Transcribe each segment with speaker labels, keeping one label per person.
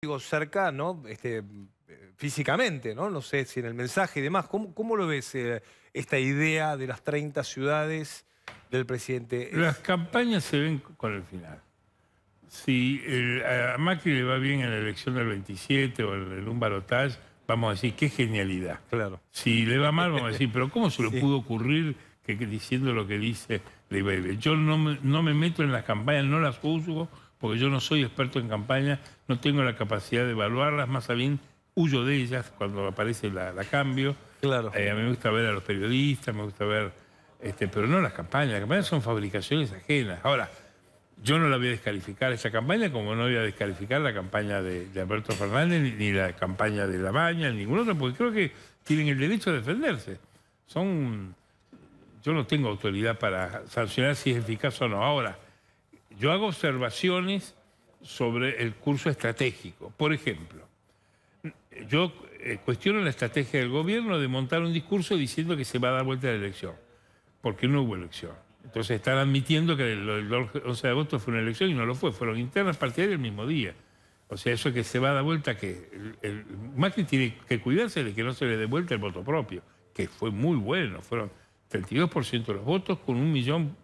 Speaker 1: digo, cerca, ¿no? Este, físicamente, ¿no? No sé si en el mensaje y demás. ¿Cómo, lo ves eh, esta idea de las 30 ciudades del presidente? Las
Speaker 2: campañas se ven con el final. Si a Macri le va bien en la elección del 27 o en un balotaje, vamos a decir, qué genialidad. Claro. Si le va mal, vamos a decir, pero ¿cómo se le pudo ocurrir que, diciendo lo que dice le iba Yo no no me meto en las campañas, no las juzgo, porque yo no soy experto en campaña, no tengo la capacidad de evaluarlas, más bien huyo de ellas cuando aparece la, cambio. Eh, a mí me gusta ver a los periodistas, me gusta ver, este, pero no las campañas, las campañas son fabricaciones ajenas. Ahora, yo no la voy a descalificar esa campaña, como no voy a descalificar la campaña de, Alberto Fernández, ni, la campaña de La Baña, ni ninguna otra, porque creo que tienen el derecho a defenderse. Son. Yo no tengo autoridad para sancionar si es eficaz o no. Ahora, yo hago observaciones sobre el curso estratégico. Por ejemplo, yo eh, cuestiono la estrategia del gobierno de montar un discurso diciendo que se va a dar vuelta a la elección, porque no hubo elección. Entonces están admitiendo que el, 11 de agosto fue una elección y no lo fue, fueron internas partidarias el mismo día. O sea, eso que se va a dar vuelta, que el, tiene que cuidarse de que no se le dé vuelta el voto propio, que fue muy bueno, fueron 32% de los votos con un millón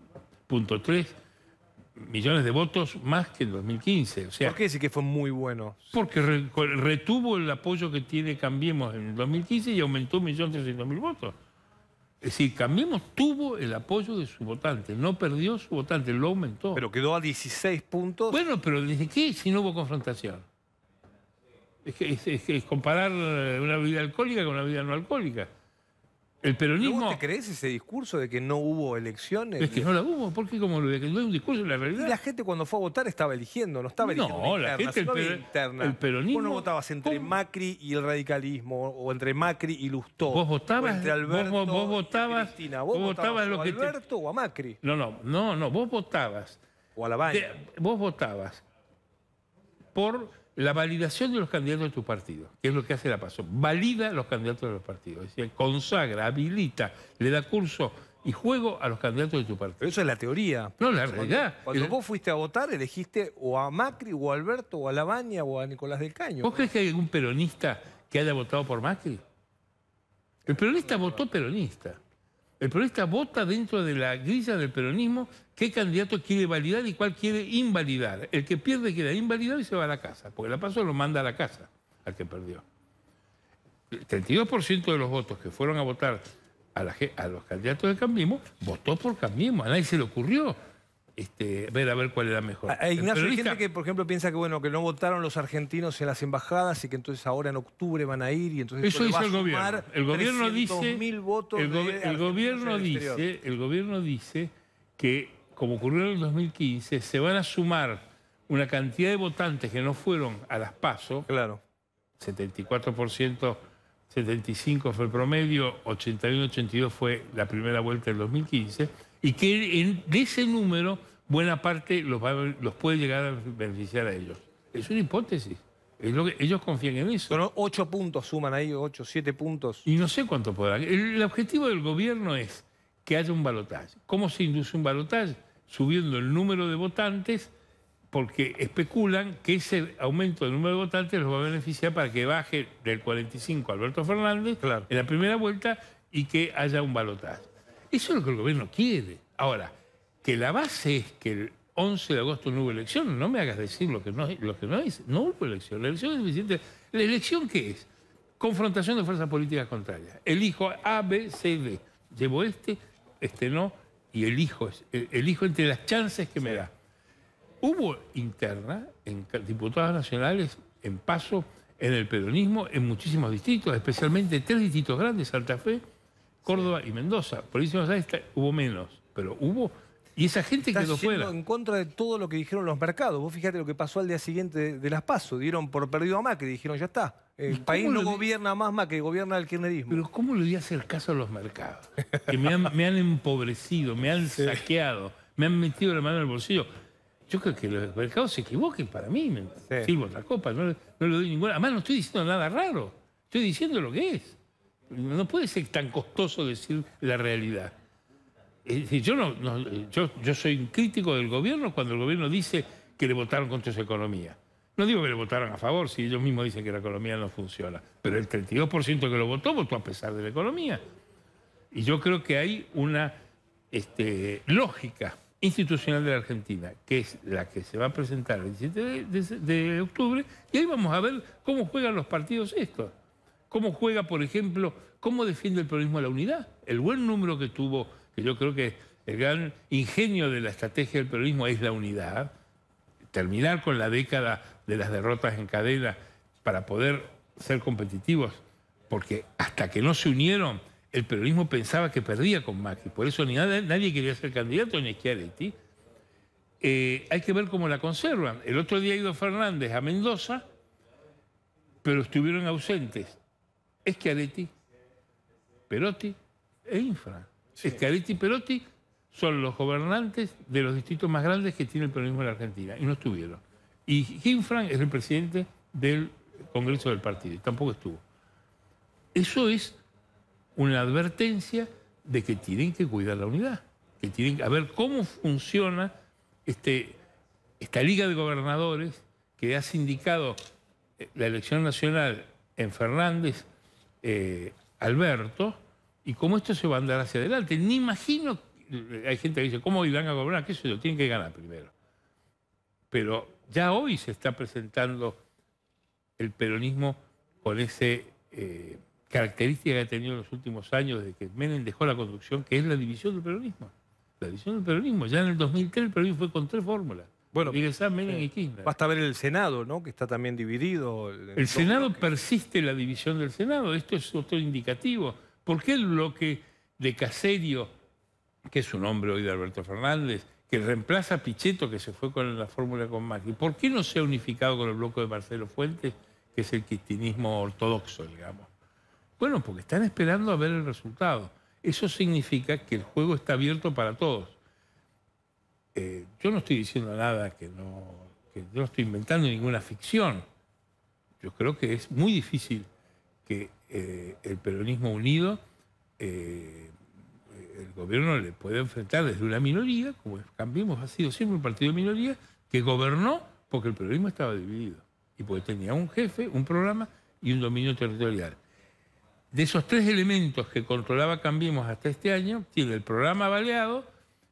Speaker 2: punto tres millones de votos más que en 2015. O sea, ¿Por qué dice que fue muy bueno? Porque retuvo el apoyo que tiene Cambiemos en 2015 y aumentó 1.300.000 votos. Es decir, Cambiemos tuvo el apoyo de su votante, no perdió su votante, lo aumentó. Pero quedó a 16 puntos. Bueno, pero ¿desde qué si no hubo confrontación? Es que es, comparar una vida alcohólica con una vida no alcohólica.
Speaker 1: El peronismo... ¿Vos te crees ese discurso de que no hubo elecciones? Es que no la hubo, porque como lo que no hay un discurso, la realidad... Y la gente cuando fue a votar estaba eligiendo, no estaba eligiendo no, la gente, el, peronismo... Vos no votabas entre Macri y el radicalismo, o entre Macri y Lustó. Vos votabas... entre Alberto vos, votabas, y Cristina. votabas, Alberto
Speaker 2: o a Macri. No, no, no, no, vos votabas... O a la baña. vos votabas por la validación de los candidatos de tu partido, que es lo que hace la PASO. Valida los candidatos de los partidos, es decir, consagra, habilita, le da curso y juego a los candidatos de tu partido. eso es la teoría.
Speaker 1: No, la realidad. Cuando, vos fuiste a votar, elegiste o a Macri, o a Alberto, o a Lavagna, o a Nicolás del Caño.
Speaker 2: ¿Vos crees que hay algún peronista que haya votado por Macri? El peronista votó peronista. El peronista vota dentro de la grilla del peronismo qué candidato quiere validar y cuál quiere invalidar. El que pierde queda invalidado y se va a la casa, porque la paso lo manda a la casa al que perdió. El 32% de los votos que fueron a votar a, los candidatos de Cambiemos votó por Cambiemos, a nadie se le ocurrió. Este, ver a ver cuál era mejor. Ignacio, hay gente que,
Speaker 1: por ejemplo, piensa que bueno que no votaron los argentinos en las embajadas y que entonces ahora en octubre van a ir y entonces eso dice el gobierno. El gobierno dice, votos el, el gobierno dice,
Speaker 2: el gobierno dice que como ocurrió en el 2015, se van a sumar una cantidad de votantes que no fueron a las PASO. Claro. 74%, 75% fue el promedio, 81-82 fue la primera vuelta del 2015, y que en, de ese número buena parte los, puede llegar a beneficiar a ellos. Es una hipótesis. Es lo que, ellos confían en eso. Pero 8 puntos suman ahí, ocho, siete puntos. Y no sé cuánto podrán. el objetivo del gobierno es que haya un balotaje. ¿Cómo se induce un balotaje? Subiendo el número de votantes porque especulan que ese aumento del número de votantes los va a beneficiar para que baje del 45 Alberto Fernández en la primera vuelta y que haya un balotaje. Eso es lo que el gobierno quiere. Ahora, que la base es que el 11 de agosto no hubo elección, no me hagas decir lo que no, lo que no es. No hubo elección. La elección es suficiente. ¿La elección qué es? Confrontación de fuerzas políticas contrarias. Elijo A, B, C, D. Llevo este, este no, y elijo, elijo entre las chances que me da. Hubo interna en diputadas nacionales, en paso, en el peronismo, en muchísimos distritos, especialmente tres distritos grandes, Santa Fe, Córdoba y Mendoza. Por hubo menos, pero hubo y esa gente que quedó fuera. en
Speaker 1: contra de todo lo que dijeron los mercados. Vos fíjate lo que pasó al día siguiente de, las PASO. Dieron por perdido a Macri, dijeron ya está. El país no gobierna más Macri, gobierna el kirchnerismo. Pero ¿cómo le voy a hacer caso a los mercados?
Speaker 2: Que me han, empobrecido, me han saqueado, me han metido la mano en el bolsillo. Yo creo que los mercados se equivoquen para mí. Me Sirvo otra copa, no le doy ninguna. Además no estoy diciendo nada raro, estoy diciendo lo que es. No puede ser tan costoso decir la realidad yo, soy un crítico del gobierno cuando el gobierno dice que le votaron contra su economía. No digo que le votaron a favor, si ellos mismos dicen que la economía no funciona, pero el 32% que lo votó votó a pesar de la economía. Y yo creo que hay una este, lógica institucional de la Argentina, que es la que se va a presentar el 17 de, octubre, y ahí vamos a ver cómo juegan los partidos estos. Cómo juega, por ejemplo, cómo defiende el peronismo a la unidad. El buen número que tuvo que yo creo que el gran ingenio de la estrategia del peronismo es la unidad, terminar con la década de las derrotas en cadena para poder ser competitivos, porque hasta que no se unieron, el peronismo pensaba que perdía con Macri, por eso nadie quería ser candidato ni Schiaretti. Eh, hay que ver cómo la conservan. El otro día ha ido Fernández a Mendoza, pero estuvieron ausentes. Schiaretti, Perotti e Infra. Escaletti y Perotti son los gobernantes de los distritos más grandes que tiene el peronismo en la Argentina, y no estuvieron. Y Ginfran es el presidente del Congreso del Partido, y tampoco estuvo. Eso es una advertencia de que tienen que cuidar la unidad, que tienen que a ver cómo funciona este, esta Liga de Gobernadores que ha sindicado eh, la elección nacional en Fernández eh, Alberto y cómo esto se va a andar hacia adelante. Ni imagino, eh, hay gente que dice, ¿cómo van a cobrar, ¿Qué sé yo? Tienen que ganar primero. Pero ya hoy se está presentando el peronismo con esa eh, característica que ha tenido en los últimos años de que Menem dejó la construcción, que es la división del peronismo. La división del peronismo. Ya en el 2003 el peronismo
Speaker 1: fue con tres fórmulas. Bueno, Vigazán, Menem y eh, Kirchner. Basta ver el Senado, ¿no? Que está también dividido. El, Senado persiste
Speaker 2: la división del Senado. Esto es otro indicativo. ¿Por qué el bloque de Caserio, que es un hombre hoy de Alberto Fernández, que reemplaza a Pichetto, que se fue con la fórmula con Macri, ¿por qué no se ha unificado con el bloque de Marcelo Fuentes, que es el cristinismo ortodoxo, digamos? Bueno, porque están esperando a ver el resultado. Eso significa que el juego está abierto para todos. Eh, yo no estoy diciendo nada que no, que no estoy inventando ninguna ficción. Yo creo que es muy difícil que eh, el peronismo unido, eh, el gobierno le puede enfrentar desde una minoría, como Cambiemos ha sido siempre un partido de minoría, que gobernó porque el peronismo estaba dividido y porque tenía un jefe, un programa y un dominio territorial. De esos tres elementos que controlaba Cambiemos hasta este año, tiene el programa baleado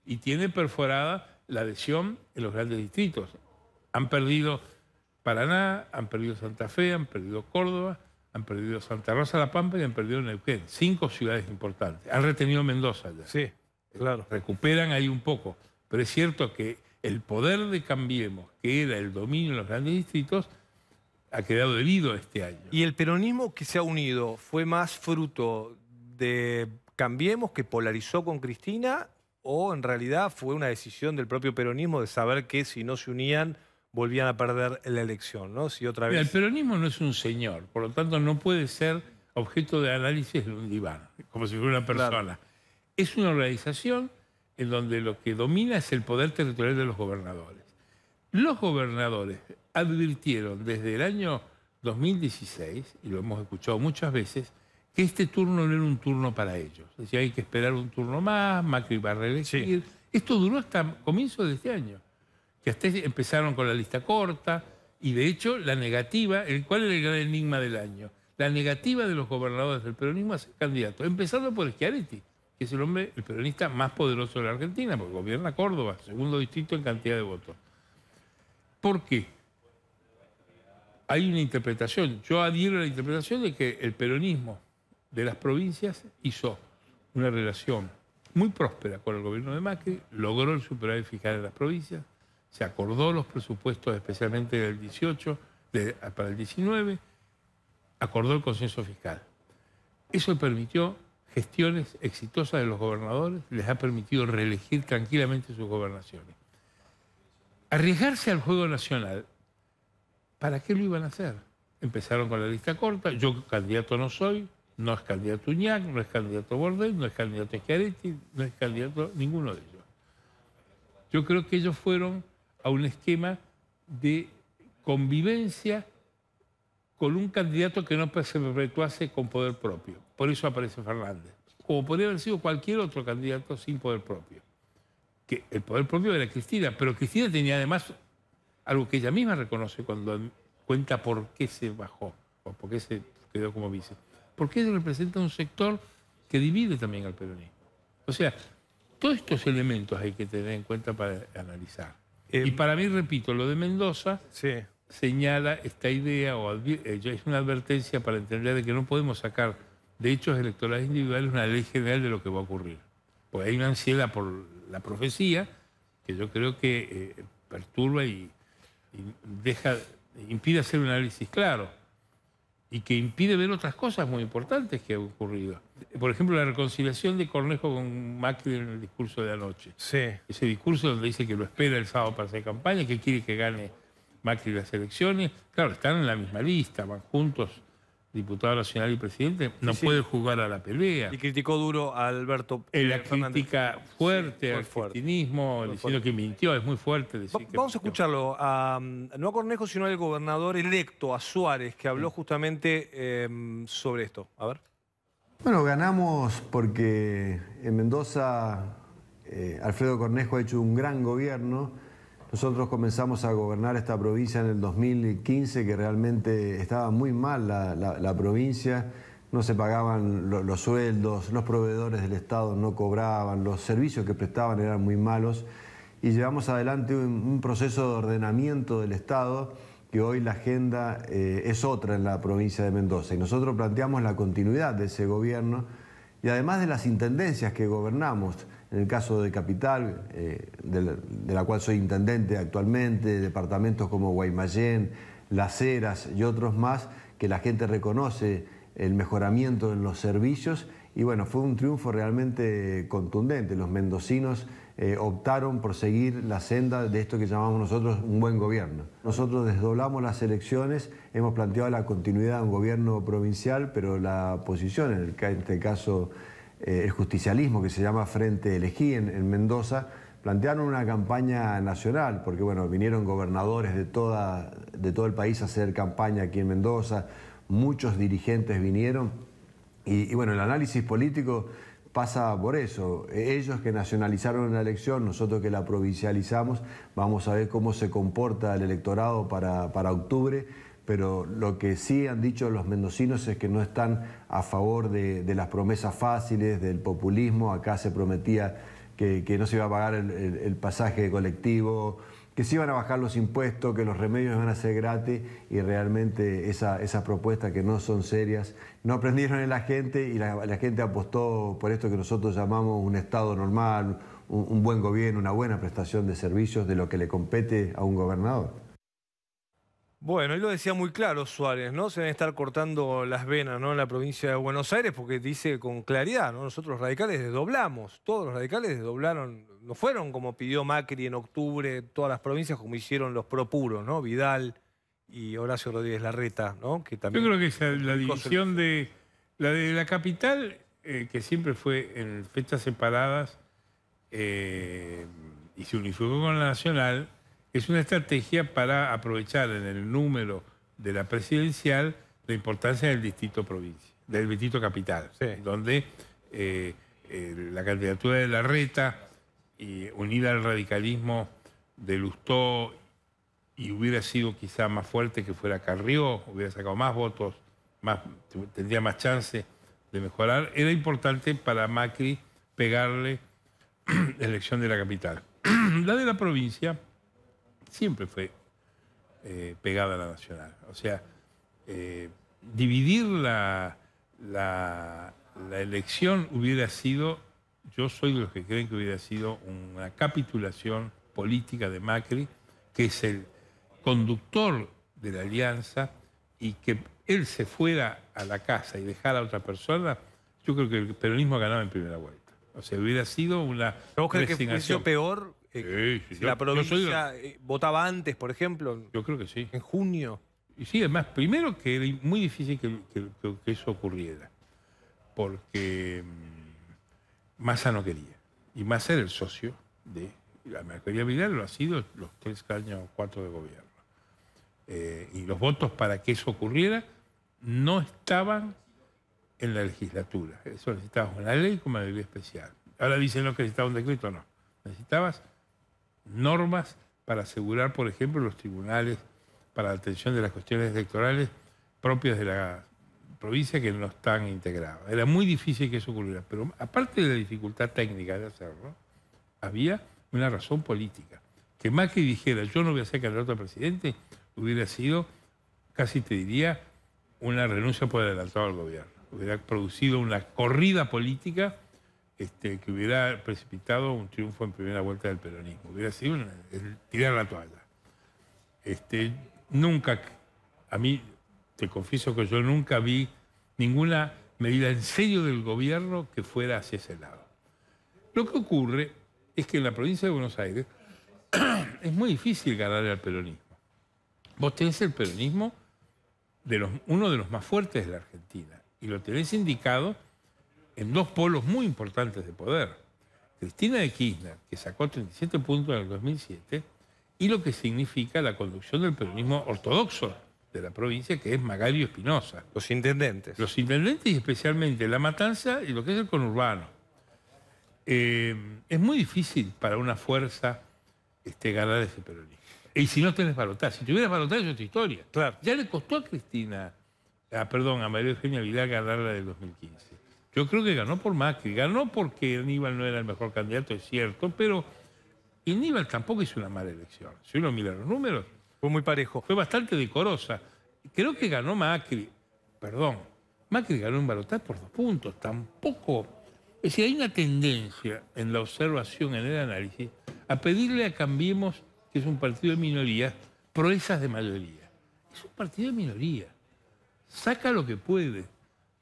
Speaker 2: y tiene perforada la adhesión en los grandes distritos. Han perdido Paraná, han perdido Santa Fe, han perdido Córdoba, han perdido Santa Rosa La Pampa y han perdido Neuquén. Cinco ciudades importantes. Han retenido Mendoza ya. Sí, claro. Recuperan ahí un poco. Pero es cierto que el poder de Cambiemos, que era el dominio en los grandes distritos, ha quedado
Speaker 1: herido este año. ¿Y el peronismo que se ha unido fue más fruto de Cambiemos, que polarizó con Cristina, o en realidad fue una decisión del propio peronismo de saber que si no se unían volvían a perder la elección, ¿no? Si otra vez... el
Speaker 2: peronismo no es un señor, por lo tanto no puede ser objeto de análisis de un diván, como si fuera una persona. Es una organización en donde lo que domina es el poder territorial de los gobernadores. Los gobernadores advirtieron desde el año 2016, y lo hemos escuchado muchas veces, que este turno no era un turno para ellos. Decía, hay que esperar un turno más, Macri va a reelegir. Esto duró hasta comienzo de este año que hasta empezaron con la lista corta, y de hecho la negativa, el cual era el gran enigma del año, la negativa de los gobernadores del peronismo a ser candidato, empezando por Schiaretti, que es el hombre, el peronista más poderoso de la Argentina, porque gobierna Córdoba, segundo distrito en cantidad de votos. ¿Por qué? Hay una interpretación, yo adhiero a la interpretación de que el peronismo de las provincias hizo una relación muy próspera con el gobierno de Macri, logró el superávit fiscal en las provincias, se acordó los presupuestos especialmente del 18 ah, para el 19, acordó el consenso fiscal. Eso permitió gestiones exitosas de los gobernadores, les ha permitido reelegir tranquilamente sus gobernaciones. Arriesgarse al juego nacional, ¿para qué lo iban a hacer? Empezaron con la lista corta, yo candidato no soy, no es candidato Uñac, no es candidato Bordel, no es candidato Schiaretti, no es candidato ninguno de ellos. Yo creo que ellos fueron a un esquema de convivencia con un candidato que no se perpetuase con poder propio. Por eso aparece Fernández. Como podría haber sido cualquier otro candidato sin poder propio. Que el poder propio era Cristina, pero Cristina tenía además algo que ella misma reconoce cuando cuenta por qué se bajó o por qué se quedó como vice. Porque ella representa un sector que divide también al peronismo. O sea, todos estos elementos hay que tener en cuenta para analizar y eh, para mí, repito, lo de Mendoza señala esta idea, o eh, es una advertencia para entender de que no podemos sacar de hechos electorales individuales una ley general de lo que va a ocurrir. Porque hay una ansiedad por la profecía que yo creo que eh, perturba y, y deja, impide hacer un análisis claro y que impide ver otras cosas muy importantes que han ocurrido. Por ejemplo, la reconciliación de Cornejo con Macri en el discurso de anoche. Sí. Ese discurso donde dice que lo espera el sábado para hacer campaña, que quiere que gane Macri las elecciones. Claro, están en la misma lista, van juntos diputado nacional y presidente, no puede jugar a la pelea. Y criticó duro
Speaker 1: a Alberto Pérez. Eh, la fuerte al cristinismo, diciendo que mintió, es muy
Speaker 3: fuerte decir
Speaker 1: Vamos a escucharlo, mm, no a Cornejo, sino al gobernador electo, a Suárez, que habló justamente em, sobre esto. A ver.
Speaker 3: Bueno, ganamos porque en Mendoza eh, Alfredo Cornejo ha hecho un gran gobierno nosotros comenzamos a gobernar esta provincia en el 2015, que realmente estaba muy mal la, provincia, no se pagaban los sueldos, los proveedores del Estado no cobraban, los servicios que prestaban eran muy malos, y llevamos adelante un, proceso de ordenamiento del Estado que hoy la agenda eh, es otra en la provincia de Mendoza, y nosotros planteamos la continuidad de ese gobierno, y además de las intendencias que gobernamos, en el caso de Capital, eh, de, la cual soy intendente actualmente, departamentos como Guaymallén, Las Heras y otros más, que la gente reconoce el mejoramiento en los servicios y bueno, fue un triunfo realmente contundente. Los mendocinos eh, optaron por seguir la senda de esto que llamamos nosotros un buen gobierno. Nosotros desdoblamos las elecciones, hemos planteado la continuidad de un gobierno provincial, pero la posición, en este caso eh, el justicialismo que se llama Frente Elegí en, Mendoza, plantearon una campaña nacional, porque bueno, vinieron gobernadores de, de todo el país a hacer campaña aquí en Mendoza, muchos dirigentes vinieron, y, bueno, el análisis político pasa por eso. E, ellos que nacionalizaron la elección, nosotros que la provincializamos, vamos a ver cómo se comporta el electorado para, para octubre pero lo que sí han dicho los mendocinos es que no están a favor de, las promesas fáciles, del populismo. Acá se prometía que, no se iba a pagar el, pasaje colectivo, que se iban a bajar los impuestos, que los remedios iban a ser gratis y realmente esa, esas propuestas que no son serias no aprendieron en la gente y la, gente apostó por esto que nosotros llamamos un Estado normal, un buen gobierno, una buena prestación de servicios de lo que le compete a un gobernador.
Speaker 1: Bueno, y lo decía muy claro Suárez, ¿no? Se deben estar cortando las venas, ¿no? En la provincia de Buenos Aires, porque dice con claridad, ¿no? Nosotros los radicales desdoblamos, todos los radicales desdoblaron, no fueron como pidió Macri en octubre todas las provincias, como hicieron los propuros, ¿no? Vidal y Horacio Rodríguez Larreta, ¿no? Yo creo que
Speaker 2: la división de la, de la capital, eh, que siempre fue en fechas separadas eh, y se unificó con la nacional es una estrategia para aprovechar en el número de la presidencial la importancia del distrito provincia, del distrito capital, donde eh, eh, la candidatura de Larreta, y unida al radicalismo de Lustó, y hubiera sido quizá más fuerte que fuera Carrió, hubiera sacado más votos, más, tendría más chance de mejorar, era importante para Macri pegarle la elección de la capital. la de la provincia siempre fue eh, pegada a la nacional. O sea, eh, dividir la, la, elección hubiera sido, yo soy de los que creen que hubiera sido una capitulación política de Macri, que es el conductor de la alianza, y que él se fuera a la casa y dejara a otra persona, yo creo que el peronismo ganaba en primera vuelta. O sea, hubiera sido una... ¿Vos que peor eh, la provincia eh,
Speaker 1: votaba antes, por ejemplo. Yo creo que sí.
Speaker 2: En junio. Y sí, además, primero que era muy difícil que, eso ocurriera, porque mm, Massa no quería. Y Massa era el socio de la mayoría Vidal, lo ha sido los tres años o cuatro de gobierno. Eh, y los votos para que eso ocurriera no estaban en la legislatura. Eso necesitabas una ley como ley especial. Ahora dicen lo que necesitaba un decreto, no. Necesitabas normas para asegurar, por ejemplo, los tribunales para la atención de las cuestiones electorales propias de la provincia que no están integradas. Era muy difícil que eso ocurriera, pero aparte de la dificultad técnica de hacerlo, había una razón política. Que más que dijera, yo no voy a ser candidato a presidente, hubiera sido, casi te diría, una renuncia por adelantado al gobierno. Hubiera producido una corrida política este, que hubiera precipitado un triunfo en primera vuelta del peronismo. Hubiera sido tirar la toalla. Este, nunca, a mí, te confieso que yo nunca vi ninguna medida en serio del gobierno que fuera hacia ese lado. Lo que ocurre es que en la provincia de Buenos Aires es muy difícil ganarle al peronismo. Vos tenés el peronismo de los, uno de los más fuertes de la Argentina y lo tenés indicado en dos polos muy importantes de poder. Cristina de Kirchner, que sacó 37 puntos en el 2007, y lo que significa la conducción del peronismo ortodoxo de la provincia, que es Magario Espinosa. Los intendentes. Los intendentes y especialmente La Matanza y lo que es el conurbano. Eh, es muy difícil para una fuerza este, ganar ese peronismo. Y si no tenés balotaje, si tuvieras balotaje es otra historia. Claro. Ya le costó a Cristina, ah, perdón, a María Eugenia Vidal ganarla del 2015. Yo creo que ganó por Macri, ganó porque Aníbal no era el mejor candidato, es cierto, pero Aníbal tampoco hizo una mala elección. Si uno mira los números. Fue muy parejo. Fue bastante decorosa. Creo que ganó Macri, perdón, Macri ganó un Balotaje por dos puntos, tampoco. Es decir, hay una tendencia en la observación, en el análisis, a pedirle a Cambiemos, que es un partido de minoría, proezas de mayoría. Es un partido de minoría. Saca lo que puede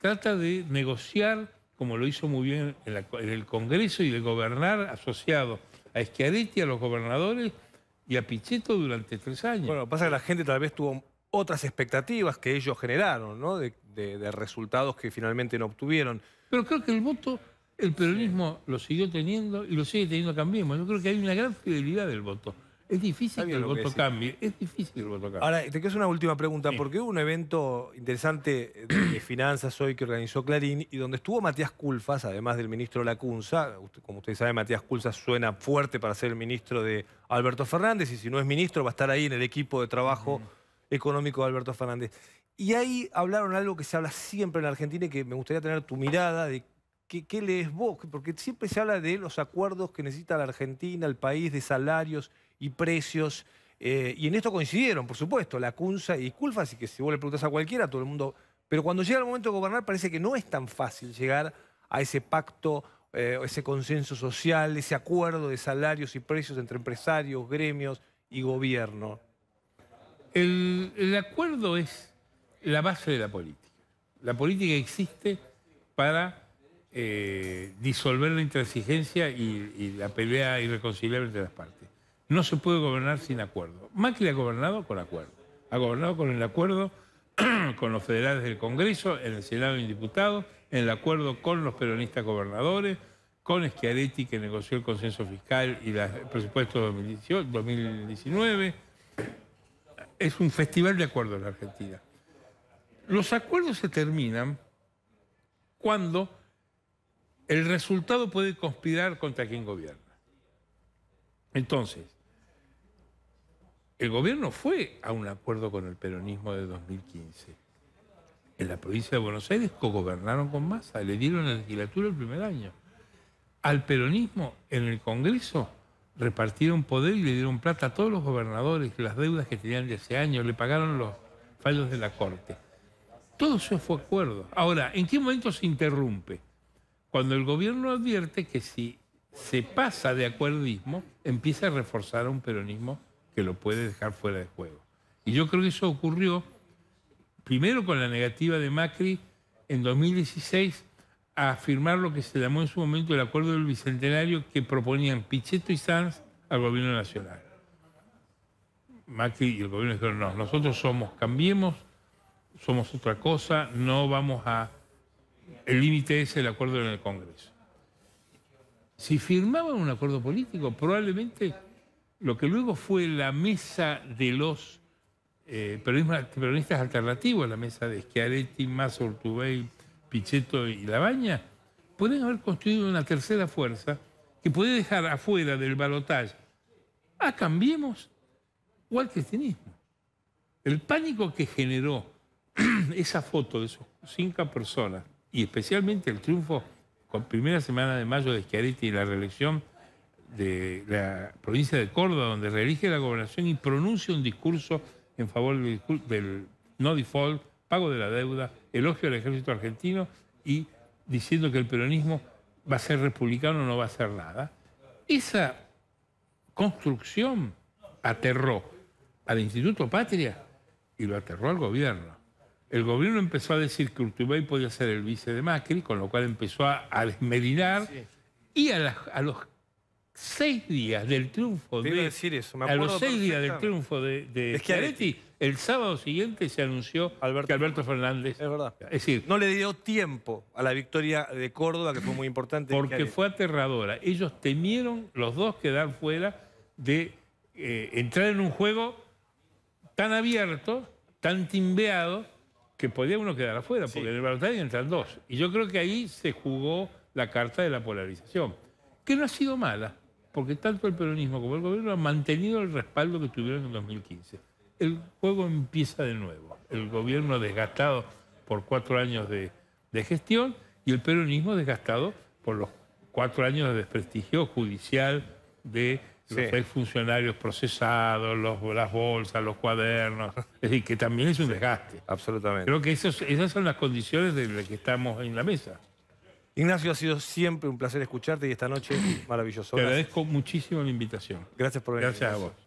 Speaker 2: trata de negociar, como lo hizo muy bien en, el Congreso, y de gobernar asociado a Schiaretti, a los gobernadores
Speaker 1: y a Pichetto durante tres años. Bueno, pasa que la gente tal vez tuvo otras expectativas que ellos generaron, ¿no? De, resultados que finalmente no obtuvieron.
Speaker 2: Pero creo que el voto, el peronismo lo siguió teniendo y lo sigue teniendo también. Yo creo que hay una gran fidelidad del voto. Es
Speaker 1: difícil que el voto cambie, es difícil Ahora, te quiero hacer una última pregunta, porque hubo un evento interesante eh, de finanzas hoy que organizó Clarín y donde estuvo Matías Culfas, además del ministro Lacunza. Como ustedes saben, Matías Culfas suena fuerte para ser el ministro de Alberto Fernández y si no es ministro va a estar ahí en el equipo de trabajo económico de Alberto Fernández. Y ahí hablaron algo que se habla siempre en la Argentina y que me gustaría tener tu mirada de ¿Qué, ¿Qué, lees vos? Porque siempre se habla de los acuerdos que necesita la Argentina, el país, de salarios y precios. Eh, y en esto coincidieron, por supuesto, la CUNSA y Culfa, así que si vos le preguntas a cualquiera, todo el mundo... Pero cuando llega el momento de gobernar parece que no es tan fácil llegar a ese pacto, eh, ese consenso social, ese acuerdo de salarios y precios entre empresarios, gremios y gobierno.
Speaker 2: el acuerdo es la base de la política. La política existe para eh, disolver la intransigencia y, la pelea irreconciliable entre las partes. No se puede gobernar sin acuerdo. Macri ha gobernado con acuerdo. Ha gobernado con el acuerdo con los federales del Congreso, en el Senado y en diputados, en el acuerdo con los peronistas gobernadores, con Schiaretti que negoció el consenso fiscal y el presupuesto 2019. Es un festival de acuerdos en la Argentina. Los acuerdos se terminan cuando el resultado puede conspirar contra quien gobierna. Entonces, el gobierno fue a un acuerdo con el peronismo de 2015. En la provincia de Buenos Aires cogobernaron con masa, le dieron la legislatura el primer año. Al peronismo en el Congreso repartieron poder y le dieron plata a todos los gobernadores, las deudas que tenían de ese año, le pagaron los fallos de la Corte. Todo eso fue acuerdo. Ahora, ¿en qué momento se interrumpe? cuando el gobierno advierte que si se pasa de acuerdismo, empieza a reforzar a un peronismo que lo puede dejar fuera de juego. Y yo creo que eso ocurrió primero con la negativa de Macri en 2016 a firmar lo que se llamó en su momento el acuerdo del Bicentenario que proponían Pichetto y Sanz al gobierno nacional. Macri y el gobierno dijeron, no, nosotros somos, cambiemos, somos otra cosa, no vamos a el límite es el acuerdo en el Congreso. Si firmaban un acuerdo político, probablemente lo que luego fue la mesa de los eh, peronistas alternativos, la mesa de Schiaretti, Massa, Urtubey, Pichetto y Labaña, pueden haber construido una tercera fuerza que puede dejar afuera del balotaje a Cambiemos o al cristianismo. El pánico que generó esa foto de esas cinco personas y especialmente el triunfo con primera semana de mayo de Schiaretti y la reelección de la provincia de Córdoba, donde reelige la gobernación y pronuncia un discurso en favor del, no default, pago de la deuda, elogio al ejército argentino y diciendo que el peronismo va a ser republicano, o no va a hacer nada. Esa construcción aterró al Instituto Patria y lo aterró al gobierno el gobierno empezó a decir que Urtubey podía ser el vice de Macri, con lo cual empezó a, desmedinar. y a, los seis días del triunfo de, decir
Speaker 1: eso, me a los seis días del
Speaker 2: triunfo de, de el sábado siguiente se anunció que Alberto Fernández... Es verdad. Es decir... No le dio tiempo a la victoria de Córdoba, que fue muy importante. Porque fue aterradora. Ellos temieron los dos quedar fuera de eh, entrar en un juego tan abierto, tan timbeado que podía uno quedar afuera, porque en el balotaje entran dos. Y yo creo que ahí se jugó la carta de la polarización, que no ha sido mala, porque tanto el peronismo como el gobierno han mantenido el respaldo que tuvieron en 2015. El juego empieza de nuevo. El gobierno desgastado por cuatro años de, de gestión y el peronismo desgastado por los cuatro años de desprestigio judicial, de los funcionarios procesados, los, las bolsas, los cuadernos. Es decir, que también es un desgaste. Absolutamente. Creo que
Speaker 1: esas son las condiciones de las que estamos en la mesa. Ignacio, ha sido siempre un placer escucharte y esta noche maravilloso. Te agradezco
Speaker 3: muchísimo la invitación.
Speaker 1: Gracias por venir. Gracias a vos.